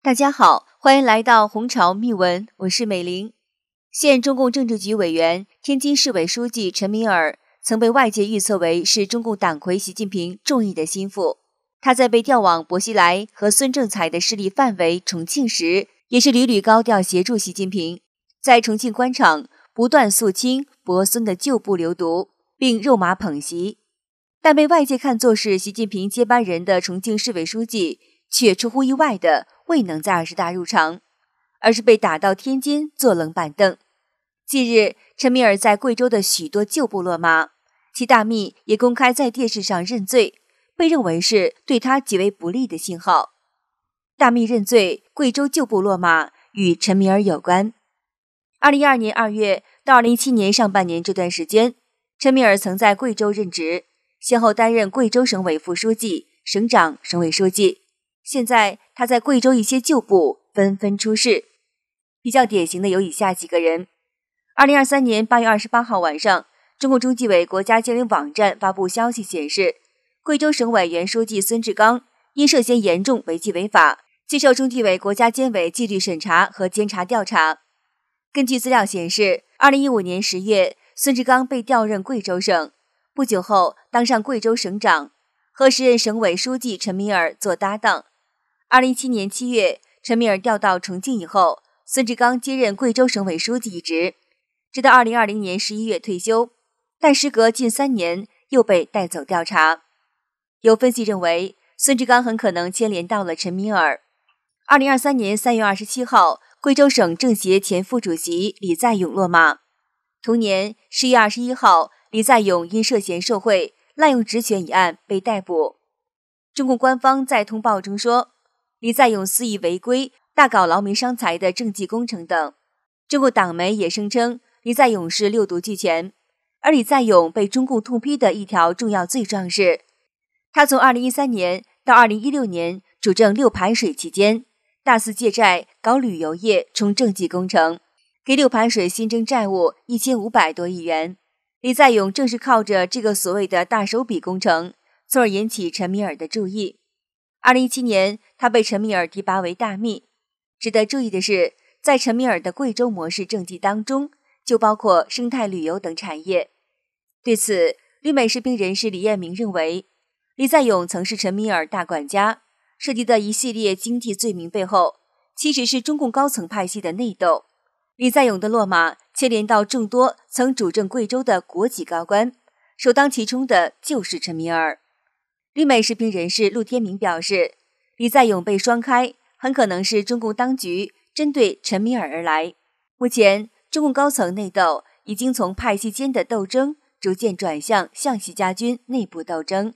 大家好，欢迎来到《红潮密闻》，我是美玲。现中共政治局委员、天津市委书记陈敏尔，曾被外界预测为是中共党魁习近平重义的心腹。他在被调往薄熙来和孙政才的势力范围重庆时，也是屡屡高调协助习近平，在重庆官场不断肃清薄孙的旧部留毒，并肉麻捧席。但被外界看作是习近平接班人的重庆市委书记。却出乎意外的未能在二十大入场，而是被打到天津坐冷板凳。近日，陈米尔在贵州的许多旧部落马，其大秘也公开在电视上认罪，被认为是对他极为不利的信号。大秘认罪，贵州旧部落马与陈米尔有关。二零一二年二月到二零一七年上半年这段时间，陈米尔曾在贵州任职，先后担任贵州省委副书记、省长、省委书记。现在他在贵州一些旧部纷纷出事，比较典型的有以下几个人。二零二三年八月二十八号晚上，中共中纪委国家监委网站发布消息显示，贵州省委原书记孙志刚因涉嫌严重违纪违法，接受中纪委国家监委纪律审查和监察调查。根据资料显示，二零一五年十月，孙志刚被调任贵州省，不久后当上贵州省长，和时任省委书记陈敏尔做搭档。二零一七年七月，陈敏尔调到重庆以后，孙志刚接任贵州省委书记一职，直到二零二零年十一月退休。但时隔近三年，又被带走调查。有分析认为，孙志刚很可能牵连到了陈敏尔。二零二三年三月二十七号，贵州省政协前副主席李在勇落马。同年十月二十一号，李在勇因涉嫌受贿、滥用职权一案被逮捕。中共官方在通报中说。李在勇肆意违规，大搞劳民伤财的政绩工程等。中共党媒也声称，李在勇是六毒俱全。而李在勇被中共痛批的一条重要罪状是，他从二零一三年到二零一六年主政六盘水期间，大肆借债搞旅游业、充政绩工程，给六盘水新增债务一千五百多亿元。李在勇正是靠着这个所谓的大手笔工程，从而引起陈米尔的注意。二零一七年，他被陈米尔提拔为大秘。值得注意的是，在陈米尔的贵州模式政绩当中，就包括生态旅游等产业。对此，绿美视屏人士李彦明认为，李在勇曾是陈米尔大管家，涉及的一系列经济罪名背后，其实是中共高层派系的内斗。李在勇的落马牵连到众多曾主政贵州的国企高官，首当其冲的就是陈米尔。另外，视频人士陆天明表示，李在勇被双开，很可能是中共当局针对陈敏尔而来。目前，中共高层内斗已经从派系间的斗争逐渐转向向习家军内部斗争。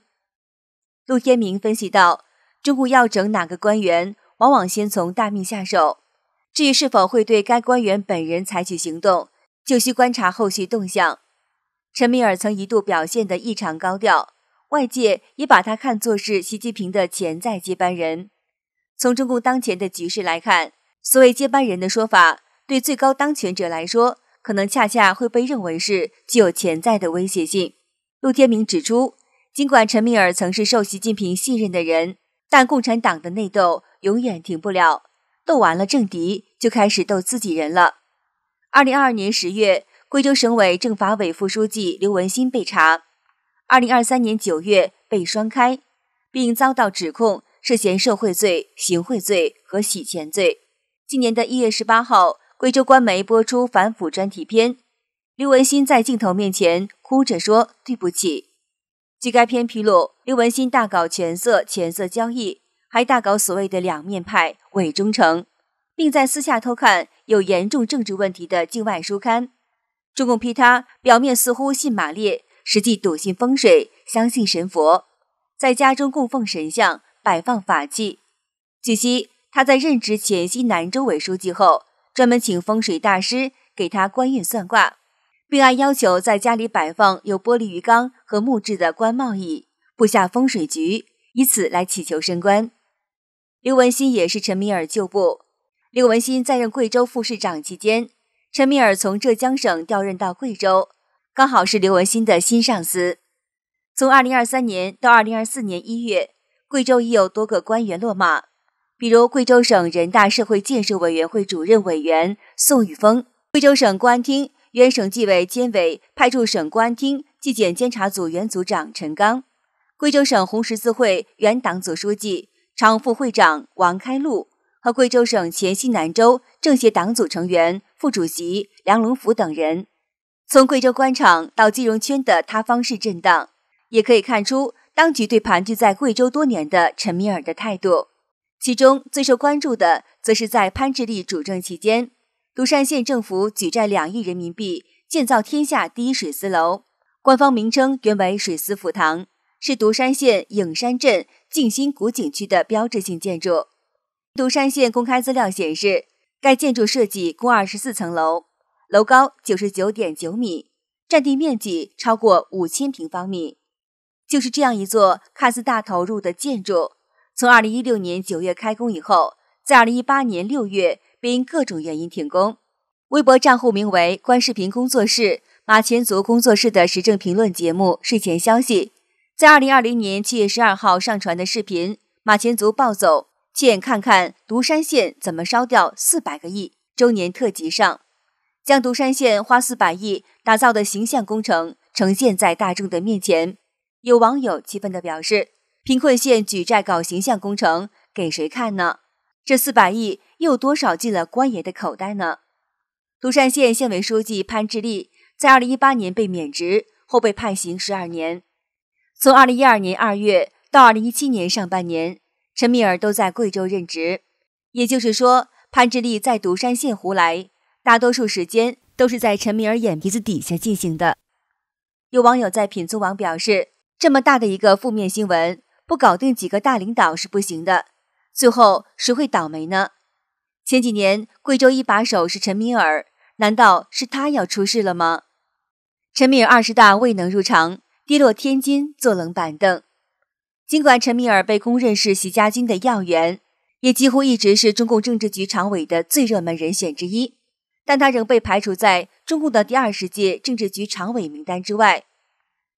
陆天明分析道，中共要整哪个官员，往往先从大秘下手。至于是否会对该官员本人采取行动，就需观察后续动向。陈敏尔曾一度表现得异常高调。外界也把他看作是习近平的潜在接班人。从中共当前的局势来看，所谓接班人的说法，对最高当权者来说，可能恰恰会被认为是具有潜在的威胁性。陆天明指出，尽管陈敏尔曾是受习近平信任的人，但共产党的内斗永远停不了，斗完了政敌，就开始斗自己人了。二零二二年十月，贵州省委政法委副书记刘文新被查。二零二三年九月被双开，并遭到指控涉嫌受贿罪、行贿罪和洗钱罪。今年的一月十八号，贵州官媒播出反腐专题片，刘文新在镜头面前哭着说：“对不起。”据该片披露，刘文新大搞权色、钱色交易，还大搞所谓的两面派、伪忠诚，并在私下偷看有严重政治问题的境外书刊。中共批他表面似乎信马列。实际笃信风水，相信神佛，在家中供奉神像，摆放法器。据悉，他在任职黔西南州委书记后，专门请风水大师给他官运算卦，并按要求在家里摆放有玻璃鱼缸和木质的官帽椅，布下风水局，以此来祈求升官。刘文新也是陈米尔旧部。刘文新在任贵州副市长期间，陈米尔从浙江省调任到贵州。刚好是刘文新的新上司。从二零二三年到二零二四年一月，贵州已有多个官员落马，比如贵州省人大社会建设委员会主任委员宋玉峰，贵州省公安厅原省纪委监委派驻省公安厅纪检监察组原组长陈刚，贵州省红十字会原党组书记、常务副会长王开路和贵州省黔西南州政协党组成员、副主席梁龙福等人。从贵州官场到金融圈的塌方式震荡，也可以看出当局对盘踞在贵州多年的陈米尔的态度。其中最受关注的，则是在潘志立主政期间，独山县政府举债两亿人民币建造天下第一水司楼，官方名称原为水司府堂，是独山县影山镇静心谷景区的标志性建筑。独山县公开资料显示，该建筑设计共二十四层楼。楼高九十九点九米，占地面积超过五千平方米。就是这样一座看似大投入的建筑，从二零一六年九月开工以后，在二零一八年六月便因各种原因停工。微博账户名为“观视频工作室”、“马前卒工作室”的时政评论节目《睡前消息》，在二零二零年七月十二号上传的视频《马前卒暴走》，亲眼看看独山县怎么烧掉四百个亿周年特辑上。将独山县花四百亿打造的形象工程呈现在大众的面前，有网友气愤地表示：“贫困县举债搞形象工程，给谁看呢？这四百亿又多少进了官爷的口袋呢？”独山县县委书记潘志立在二零一八年被免职后被判刑十二年。从二零一二年二月到二零一七年上半年，陈敏尔都在贵州任职，也就是说，潘志立在独山县胡来。大多数时间都是在陈敏尔眼皮子底下进行的。有网友在品租网表示：“这么大的一个负面新闻，不搞定几个大领导是不行的。最后谁会倒霉呢？前几年贵州一把手是陈敏尔，难道是他要出事了吗？”陈敏尔二十大未能入场，跌落天津坐冷板凳。尽管陈敏尔被公认是习家军的要员，也几乎一直是中共政治局常委的最热门人选之一。但他仍被排除在中共的第二十届政治局常委名单之外。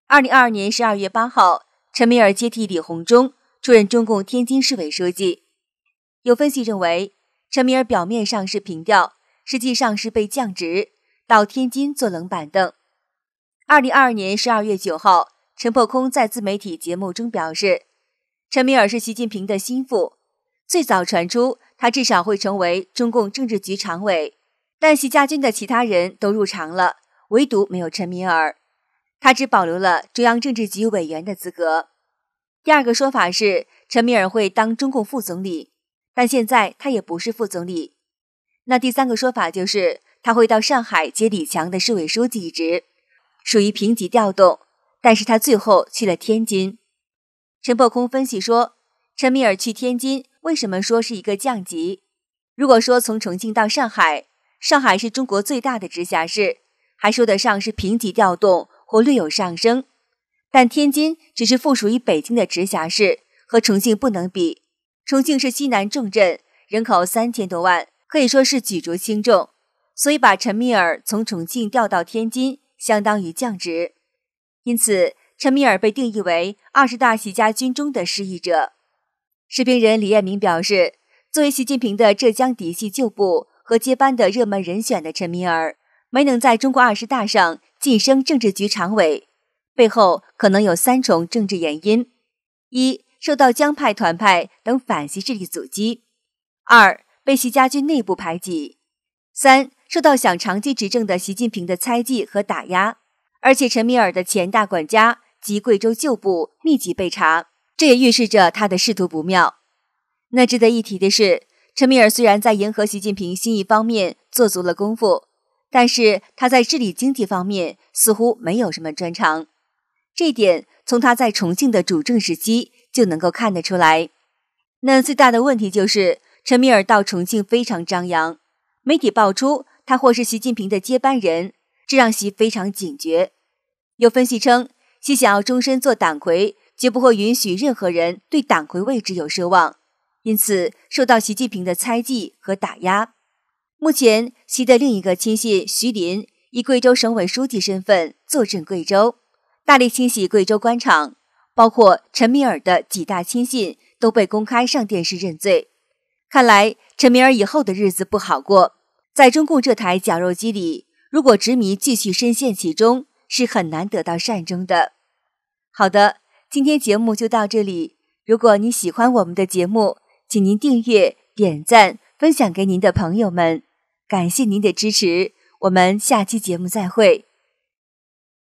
二零二二年十二月八号，陈敏尔接替李鸿忠出任中共天津市委书记。有分析认为，陈敏尔表面上是平调，实际上是被降职到天津坐冷板凳。二零二二年十二月九号，陈破空在自媒体节目中表示，陈敏尔是习近平的心腹，最早传出他至少会成为中共政治局常委。但习家军的其他人都入常了，唯独没有陈敏尔，他只保留了中央政治局委员的资格。第二个说法是陈敏尔会当中共副总理，但现在他也不是副总理。那第三个说法就是他会到上海接李强的市委书记一职，属于平级调动，但是他最后去了天津。陈破空分析说，陈敏尔去天津为什么说是一个降级？如果说从重庆到上海。上海是中国最大的直辖市，还说得上是平级调动或略有上升，但天津只是附属于北京的直辖市，和重庆不能比。重庆是西南重镇，人口三千多万，可以说是举足轻重，所以把陈密尔从重庆调到天津，相当于降职。因此，陈密尔被定义为二十大习家军中的失意者。视频人李彦明表示，作为习近平的浙江嫡系旧部。和接班的热门人选的陈敏尔没能在中国二十大上晋升政治局常委，背后可能有三重政治原因：一、受到江派团派等反习势力阻击；二、被习家军内部排挤；三、受到想长期执政的习近平的猜忌和打压。而且，陈敏尔的前大管家及贵州旧部密集被查，这也预示着他的仕途不妙。那值得一提的是。陈米尔虽然在迎合习近平心意方面做足了功夫，但是他在治理经济方面似乎没有什么专长，这点从他在重庆的主政时期就能够看得出来。那最大的问题就是陈米尔到重庆非常张扬，媒体爆出他或是习近平的接班人，这让习非常警觉。有分析称，习想要终身做党魁，绝不会允许任何人对党魁位置有奢望。因此，受到习近平的猜忌和打压。目前，习的另一个亲信徐林以贵州省委书记身份坐镇贵州，大力清洗贵州官场，包括陈敏尔的几大亲信都被公开上电视认罪。看来，陈敏尔以后的日子不好过。在中共这台绞肉机里，如果执迷继续深陷其中，是很难得到善终的。好的，今天节目就到这里。如果你喜欢我们的节目，请您订阅、点赞、分享给您的朋友们，感谢您的支持，我们下期节目再会。